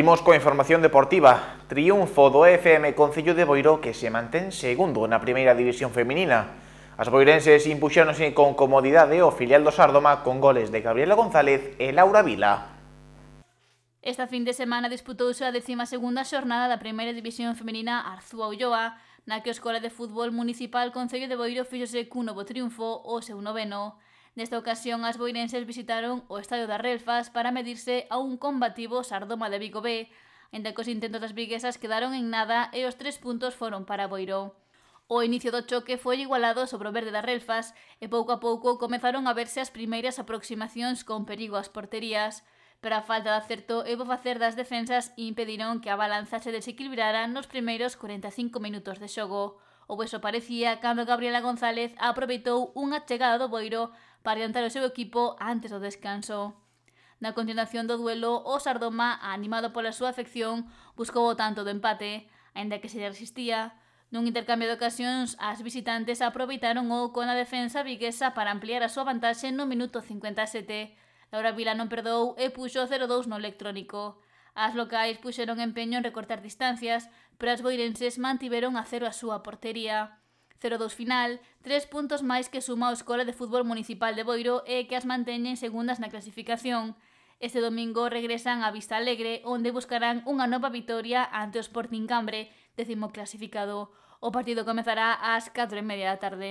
Imos coa información deportiva. Triunfo do FM Concello de Boiro que se mantén segundo na primeira división feminina. As boirenses impuxéronse con comodidade o filial do Sardoma con goles de Gabriela González e Laura Vila. Esta fin de semana disputouse a 12ª xornada da primeira división feminina Arzúa Ulloa, na que o Escola de Fútbol Municipal Concello de Boiro fixose cun novo triunfo, o seu noveno. Nesta ocasión, as boirenses visitaron o estadio das Relfas para medirse a un combativo Sardoma de Vigo B, enda que os intentos das viguesas quedaron en nada e os tres puntos foron para Boiro. O inicio do choque foi igualado sobre o verde das relfas e pouco a pouco comezaron a verse as primeiras aproximacións con perigo ás porterías, pero a falta de acerto e vou facer das defensas impediron que a balanza se desequilibrara nos primeiros 45 minutos de xogo. O beso parecía cando Gabriela González aproveitou unha chegada do Boiro para adiantar o seu equipo antes do descanso. Na continuación do duelo, o Sardoma, animado pola súa afección, buscou o tanto do empate, aínda que se lle resistía. Nun intercambio de ocasións, as visitantes aproveitaron o con a defensa viguesa para ampliar a súa vantaxe no minuto 57. Laura Vila non perdou e puxo 0-2 no electrónico. As locais puxeron empeño en recortar distancias, pero as boirenses mantiveron a cero a súa portería. 0-2 final, tres puntos máis que suma a Escola de Fútbol Municipal de Boiro e que as manteñen segundas na clasificación. Este domingo regresan a Vista Alegre, onde buscarán unha nova vitoria ante o Sporting Cambre, décimo clasificado. O partido comezará ás 4 e media da tarde.